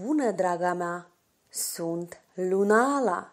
Bună, draga mea! Sunt Lunala!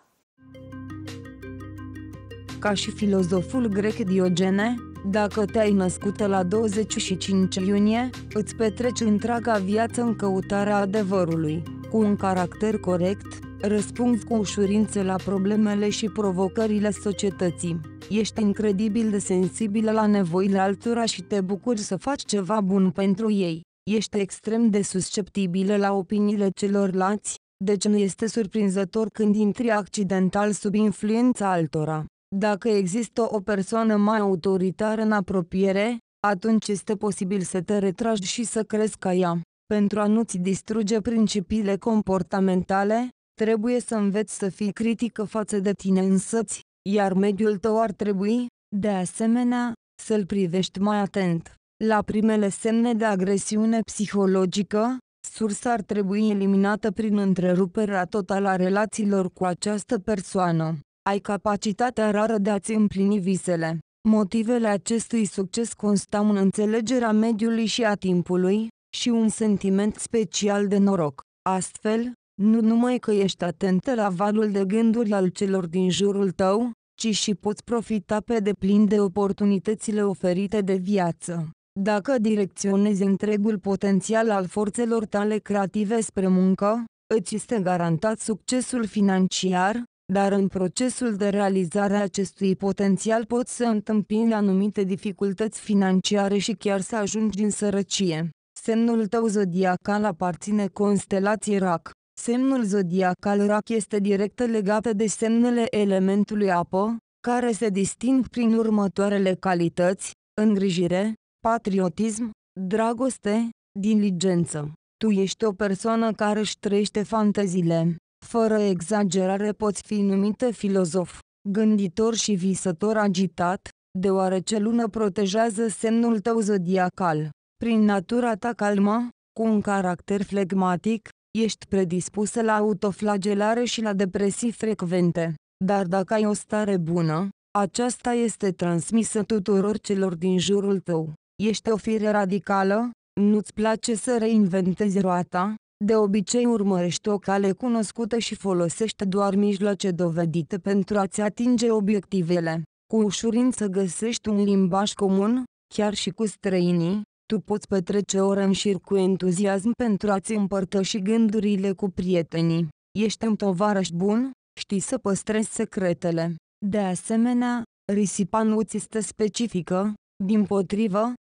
Ca și filozoful grec Diogene, dacă te-ai născut la 25 iunie, îți petreci întreaga viață în căutarea adevărului, cu un caracter corect, răspunzi cu ușurință la problemele și provocările societății. Ești incredibil de sensibilă la nevoile altora și te bucuri să faci ceva bun pentru ei. Ești extrem de susceptibilă la opiniile celorlalți, deci nu este surprinzător când intri accidental sub influența altora. Dacă există o persoană mai autoritară în apropiere, atunci este posibil să te retragi și să crezi ca ea. Pentru a nu-ți distruge principiile comportamentale, trebuie să înveți să fii critică față de tine însăți, iar mediul tău ar trebui, de asemenea, să-l privești mai atent. La primele semne de agresiune psihologică, sursa ar trebui eliminată prin întreruperea totală a relațiilor cu această persoană. Ai capacitatea rară de a-ți împlini visele. Motivele acestui succes constau în înțelegerea mediului și a timpului, și un sentiment special de noroc. Astfel, nu numai că ești atentă la valul de gânduri al celor din jurul tău, ci și poți profita pe deplin de oportunitățile oferite de viață. Dacă direcționezi întregul potențial al forțelor tale creative spre muncă, îți este garantat succesul financiar, dar în procesul de realizare a acestui potențial poți să întâmpini anumite dificultăți financiare și chiar să ajungi în sărăcie. Semnul tău zodiacal aparține constelației RAC. Semnul zodiacal RAC este direct legat de semnele elementului apă, care se disting prin următoarele calități, îngrijire, patriotism, dragoste, diligență. Tu ești o persoană care își trăiește fanteziile. Fără exagerare poți fi numită filozof, gânditor și visător agitat, deoarece lună protejează semnul tău zodiacal. Prin natura ta calmă, cu un caracter flegmatic, ești predispusă la autoflagelare și la depresii frecvente. Dar dacă ai o stare bună, aceasta este transmisă tuturor celor din jurul tău. Ești o fire radicală? Nu-ți place să reinventezi roata? De obicei urmărești o cale cunoscută și folosești doar mijloace dovedite pentru a-ți atinge obiectivele. Cu ușurință găsești un limbaj comun, chiar și cu străinii, tu poți petrece ore în șir cu entuziasm pentru a-ți împărtăși gândurile cu prietenii. Ești un tovarăș bun, știi să păstrezi secretele. De asemenea, risipa nu ți este specifică, din potrivă,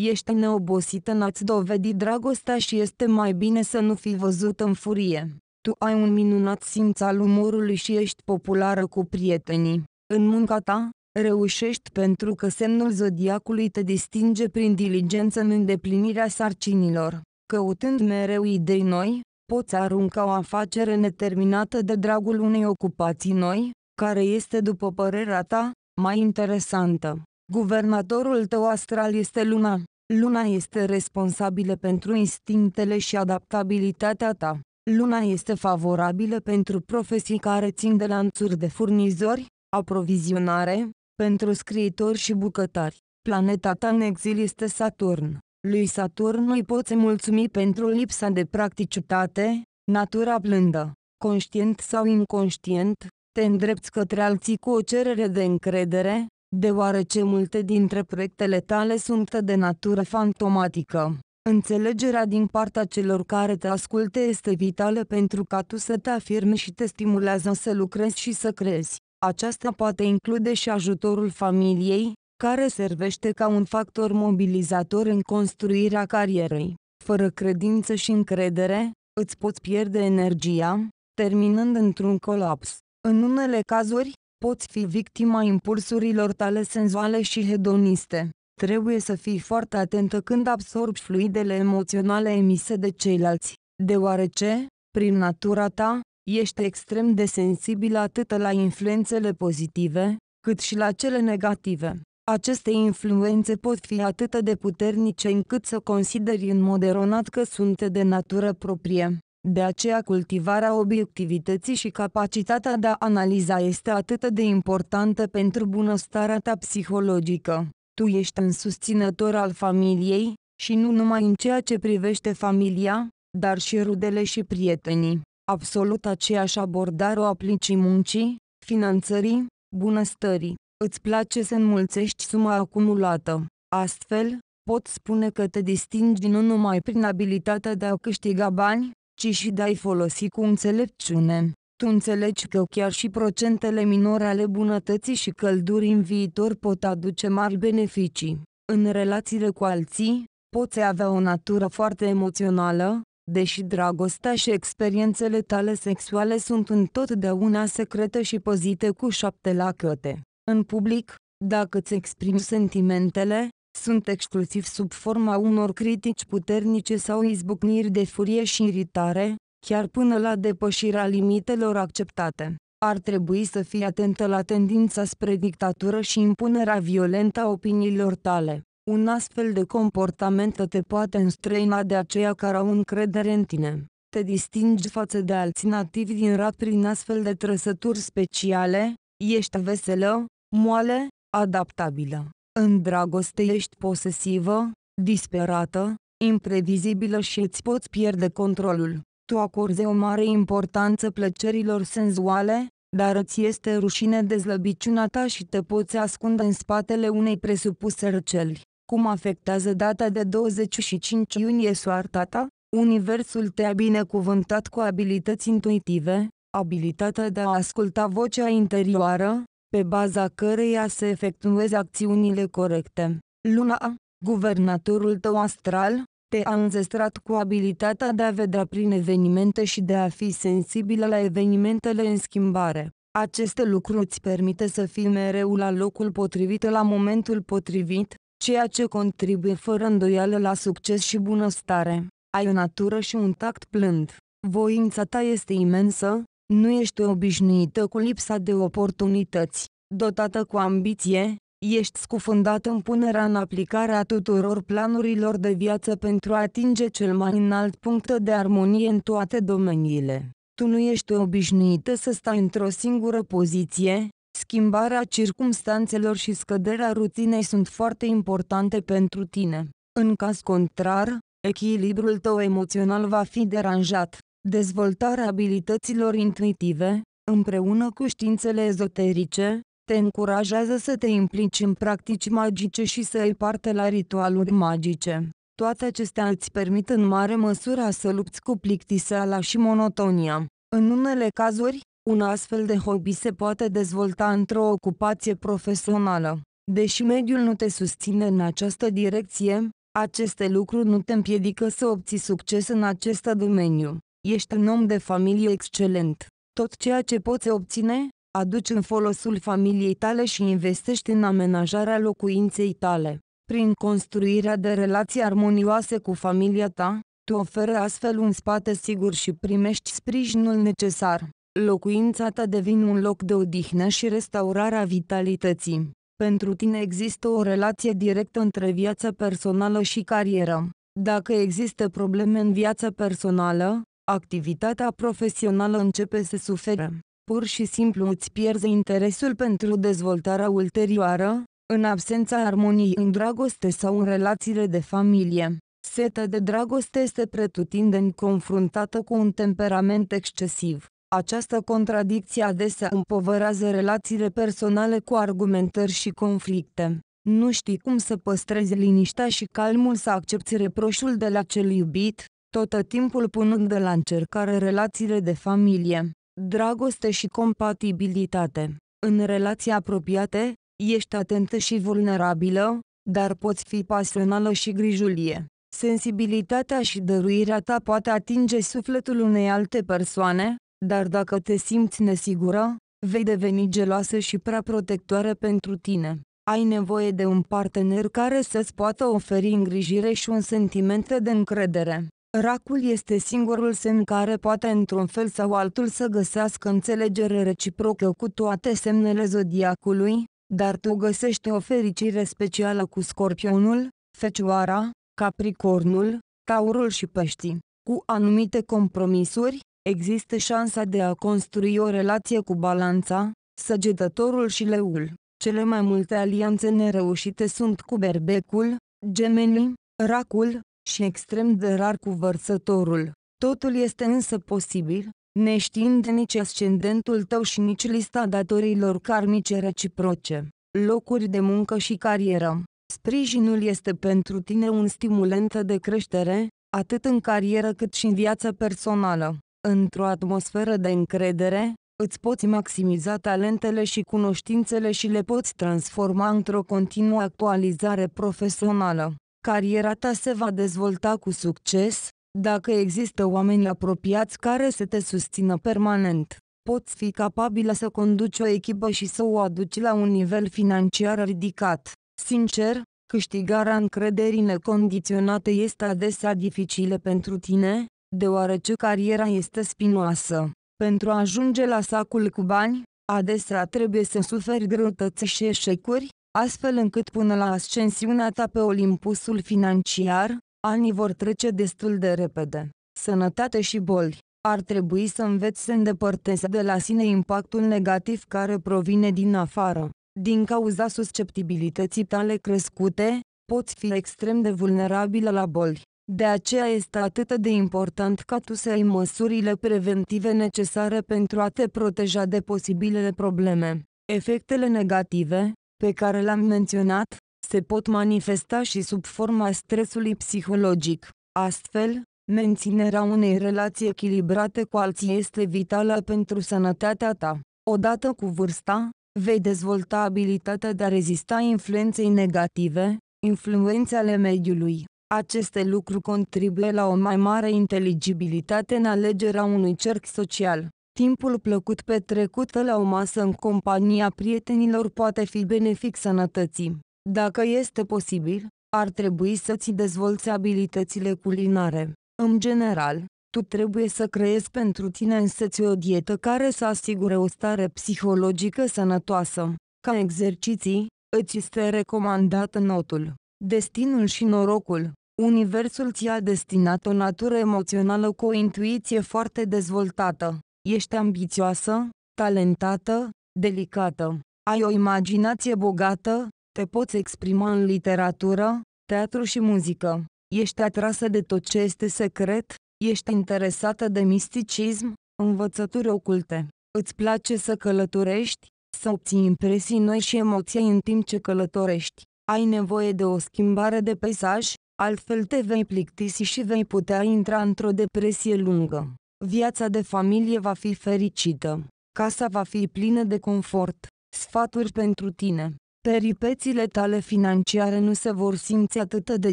Ești neobosită n-ați dovedi dragostea și este mai bine să nu fi văzut în furie. Tu ai un minunat simț al umorului și ești populară cu prietenii. În munca ta, reușești pentru că semnul zodiacului te distinge prin diligență în îndeplinirea sarcinilor. Căutând mereu idei noi, poți arunca o afacere neterminată de dragul unei ocupații noi, care este după părerea ta, mai interesantă. Guvernatorul tău astral este luna. Luna este responsabilă pentru instinctele și adaptabilitatea ta. Luna este favorabilă pentru profesii care țin de lanțuri de furnizori, aprovizionare, pentru scriitori și bucătari. Planeta ta în exil este Saturn. Lui Saturn nu îi poți mulțumi pentru lipsa de practicitate, natura blândă, conștient sau inconștient, te îndrepți către alții cu o cerere de încredere, deoarece multe dintre proiectele tale sunt de natură fantomatică. Înțelegerea din partea celor care te ascultă este vitală pentru ca tu să te afirmi și te stimulează să lucrezi și să crezi. Aceasta poate include și ajutorul familiei, care servește ca un factor mobilizator în construirea carierei. Fără credință și încredere, îți poți pierde energia, terminând într-un colaps. În unele cazuri, Poți fi victima impulsurilor tale senzuale și hedoniste. Trebuie să fii foarte atentă când absorbi fluidele emoționale emise de ceilalți, deoarece, prin natura ta, ești extrem de sensibil atât la influențele pozitive, cât și la cele negative. Aceste influențe pot fi atât de puternice încât să consideri în mod eronat că sunt de natură proprie. De aceea cultivarea obiectivității și capacitatea de a analiza este atât de importantă pentru bunăstarea ta psihologică. Tu ești un susținător al familiei, și nu numai în ceea ce privește familia, dar și rudele și prietenii. Absolut aceeași abordare o aplici muncii, finanțării, bunăstării. Îți place să înmulțești suma acumulată. Astfel, pot spune că te distingi nu numai prin abilitatea de a câștiga bani, ci și de a-i folosi cu înțelepciune. Tu înțelegi că chiar și procentele minore ale bunătății și călduri în viitor pot aduce mari beneficii. În relațiile cu alții, poți avea o natură foarte emoțională, deși dragostea și experiențele tale sexuale sunt întotdeauna secrete și păzite cu șapte lacăte. În public, dacă îți exprimi sentimentele, sunt exclusiv sub forma unor critici puternice sau izbucniri de furie și iritare, chiar până la depășirea limitelor acceptate. Ar trebui să fii atentă la tendința spre dictatură și impunerea violentă a opiniilor tale. Un astfel de comportament te poate înstrăina de aceia care au încredere în tine. Te distingi față de alții nativi din rat prin astfel de trăsături speciale, ești veselă, moale, adaptabilă. În dragoste ești posesivă, disperată, imprevizibilă și îți poți pierde controlul. Tu acorzi o mare importanță plăcerilor senzuale, dar îți este rușine de slăbiciunea ta și te poți ascunde în spatele unei presupuse răceli. Cum afectează data de 25 iunie soarta ta? Universul te-a binecuvântat cu abilități intuitive, abilitatea de a asculta vocea interioară, pe baza căreia să efectueze acțiunile corecte. Luna guvernatorul tău astral, te-a înzestrat cu abilitatea de a vedea prin evenimente și de a fi sensibilă la evenimentele în schimbare. Aceste lucruri îți permite să fii mereu la locul potrivit la momentul potrivit, ceea ce contribuie fără îndoială la succes și bunăstare. Ai o natură și un tact plând. Voința ta este imensă, nu ești obișnuită cu lipsa de oportunități. Dotată cu ambiție, ești scufundat în punerea în aplicare a tuturor planurilor de viață pentru a atinge cel mai înalt punct de armonie în toate domeniile. Tu nu ești obișnuită să stai într-o singură poziție, schimbarea circumstanțelor și scăderea rutinei sunt foarte importante pentru tine. În caz contrar, echilibrul tău emoțional va fi deranjat. Dezvoltarea abilităților intuitive, împreună cu științele ezoterice, te încurajează să te implici în practici magice și să ai parte la ritualuri magice. Toate acestea îți permit în mare măsură să lupți cu plictiseala și monotonia. În unele cazuri, un astfel de hobby se poate dezvolta într-o ocupație profesională. Deși mediul nu te susține în această direcție, aceste lucruri nu te împiedică să obții succes în acest domeniu. Ești un om de familie excelent. Tot ceea ce poți obține, aduci în folosul familiei tale și investești în amenajarea locuinței tale. Prin construirea de relații armonioase cu familia ta, tu oferi astfel un spate sigur și primești sprijinul necesar. Locuința ta devine un loc de odihnă și restaurarea vitalității. Pentru tine există o relație directă între viața personală și carieră. Dacă există probleme în viața personală, activitatea profesională începe să sufere. Pur și simplu îți pierzi interesul pentru dezvoltarea ulterioară, în absența armoniei în dragoste sau în relațiile de familie. Seta de dragoste este pretutindeni confruntată cu un temperament excesiv. Această contradicție adesea împovărează relațiile personale cu argumentări și conflicte. Nu știi cum să păstrezi liniștea și calmul să accepti reproșul de la cel iubit, tot timpul punând de la încercare relațiile de familie, dragoste și compatibilitate. În relații apropiate, ești atentă și vulnerabilă, dar poți fi pasională și grijulie. Sensibilitatea și dăruirea ta poate atinge sufletul unei alte persoane, dar dacă te simți nesigură, vei deveni geloasă și prea protectoare pentru tine. Ai nevoie de un partener care să-ți poată oferi îngrijire și un sentiment de încredere. Racul este singurul semn care poate într-un fel sau altul să găsească înțelegere reciprocă cu toate semnele zodiacului, dar tu găsești o fericire specială cu scorpionul, fecioara, capricornul, taurul și peștii. Cu anumite compromisuri, există șansa de a construi o relație cu balanța, săgetătorul și leul. Cele mai multe alianțe nereușite sunt cu berbecul, gemenii, racul, și extrem de rar cu vărsătorul. Totul este însă posibil, neștiind nici ascendentul tău și nici lista datorilor karmice reciproce, locuri de muncă și carieră. Sprijinul este pentru tine un stimulant de creștere, atât în carieră cât și în viața personală. Într-o atmosferă de încredere, îți poți maximiza talentele și cunoștințele și le poți transforma într-o continuă actualizare profesională. Cariera ta se va dezvolta cu succes, dacă există oameni apropiați care să te susțină permanent. Poți fi capabilă să conduci o echipă și să o aduci la un nivel financiar ridicat. Sincer, câștigarea încrederii necondiționate este adesea dificilă pentru tine, deoarece cariera este spinoasă. Pentru a ajunge la sacul cu bani, adesea trebuie să suferi greutăți și eșecuri, astfel încât până la ascensiunea ta pe Olimpusul financiar, anii vor trece destul de repede. Sănătate și boli. Ar trebui să înveți să îndepărtezi de la sine impactul negativ care provine din afară. Din cauza susceptibilității tale crescute, poți fi extrem de vulnerabilă la boli. De aceea este atât de important ca tu să ai măsurile preventive necesare pentru a te proteja de posibilele probleme. Efectele negative, pe care l-am menționat, se pot manifesta și sub forma stresului psihologic. Astfel, menținerea unei relații echilibrate cu alții este vitală pentru sănătatea ta. Odată cu vârsta, vei dezvolta abilitatea de a rezista influenței negative, influențe ale mediului. Aceste lucruri contribuie la o mai mare inteligibilitate în alegerea unui cerc social. Timpul plăcut petrecut la o masă în compania prietenilor poate fi benefic sănătății. Dacă este posibil, ar trebui să-ți dezvolți abilitățile culinare. În general, tu trebuie să creezi pentru tine însăți o dietă care să asigure o stare psihologică sănătoasă. Ca exerciții, îți este recomandat notul. Destinul și norocul Universul ți-a destinat o natură emoțională cu o intuiție foarte dezvoltată. Ești ambițioasă, talentată, delicată. Ai o imaginație bogată, te poți exprima în literatură, teatru și muzică. Ești atrasă de tot ce este secret, ești interesată de misticism, învățături oculte. Îți place să călătorești, să obții impresii noi și emoții în timp ce călătorești. Ai nevoie de o schimbare de peisaj, altfel te vei plictisi și vei putea intra într-o depresie lungă. Viața de familie va fi fericită. Casa va fi plină de confort, sfaturi pentru tine. Peripețile tale financiare nu se vor simți atât de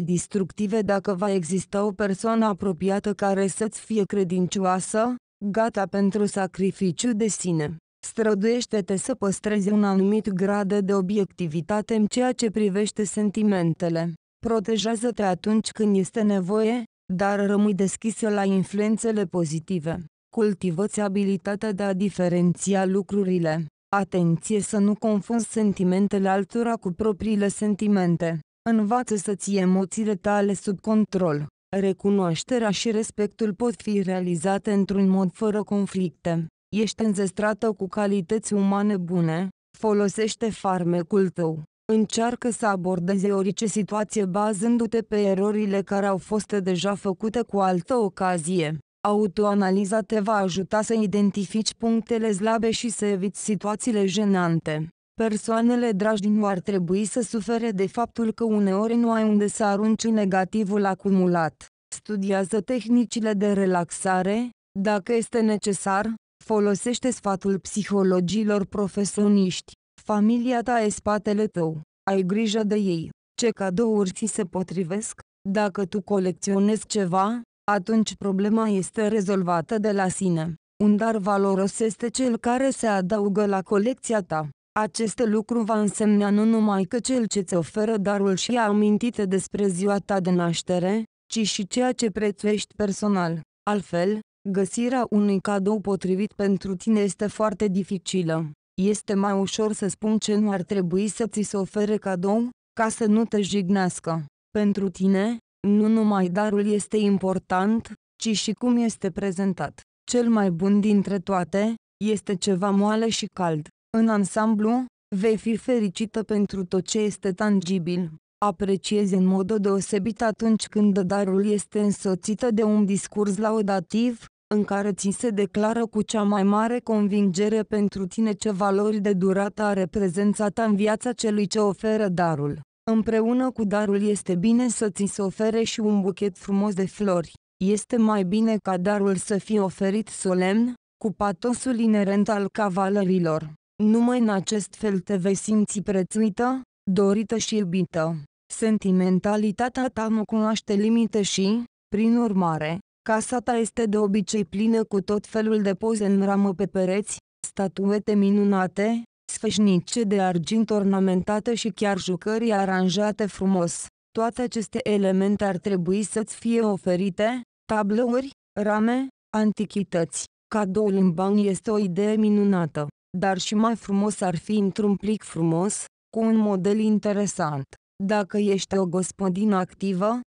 distructive dacă va exista o persoană apropiată care să-ți fie credincioasă, gata pentru sacrificiu de sine. Străduiește-te să păstrezi un anumit grad de obiectivitate în ceea ce privește sentimentele. Protejează-te atunci când este nevoie, dar rămâi deschisă la influențele pozitive. Cultivăți abilitatea de a diferenția lucrurile. Atenție să nu confunzi sentimentele altora cu propriile sentimente. Învață să ții emoțiile tale sub control. Recunoașterea și respectul pot fi realizate într-un mod fără conflicte. Ești înzestrată cu calități umane bune, folosește farmecul tău. Încearcă să abordeze orice situație bazându-te pe erorile care au fost deja făcute cu altă ocazie. Autoanaliza te va ajuta să identifici punctele slabe și să eviți situațiile jenante. Persoanele dragi nu ar trebui să sufere de faptul că uneori nu ai unde să arunci negativul acumulat. Studiază tehnicile de relaxare, dacă este necesar, folosește sfatul psihologilor profesioniști. Familia ta e spatele tău, ai grijă de ei. Ce cadouri ți se potrivesc? Dacă tu colecționezi ceva, atunci problema este rezolvată de la sine. Un dar valoros este cel care se adaugă la colecția ta. Acest lucru va însemna nu numai că cel ce ți oferă darul și-a amintite despre ziua ta de naștere, ci și ceea ce prețuiești personal. Altfel, găsirea unui cadou potrivit pentru tine este foarte dificilă. Este mai ușor să spun ce nu ar trebui să ți se ofere cadou, ca să nu te jignească. Pentru tine, nu numai darul este important, ci și cum este prezentat. Cel mai bun dintre toate, este ceva moale și cald. În ansamblu, vei fi fericită pentru tot ce este tangibil. Apreciezi în mod deosebit atunci când darul este însoțită de un discurs laudativ, în care ți se declară cu cea mai mare convingere pentru tine ce valori de durată are prezența ta în viața celui ce oferă darul. Împreună cu darul este bine să ți se ofere și un buchet frumos de flori. Este mai bine ca darul să fie oferit solemn, cu patosul inerent al cavalerilor. Numai în acest fel te vei simți prețuită, dorită și iubită. Sentimentalitatea ta nu cunoaște limite și, prin urmare, Casa ta este de obicei plină cu tot felul de poze în ramă pe pereți, statuete minunate, sfășnice de argint ornamentate și chiar jucării aranjate frumos. Toate aceste elemente ar trebui să-ți fie oferite, tablouri, rame, antichități. Cadoul în bani este o idee minunată, dar și mai frumos ar fi într-un plic frumos, cu un model interesant. Dacă ești o gospodină activă,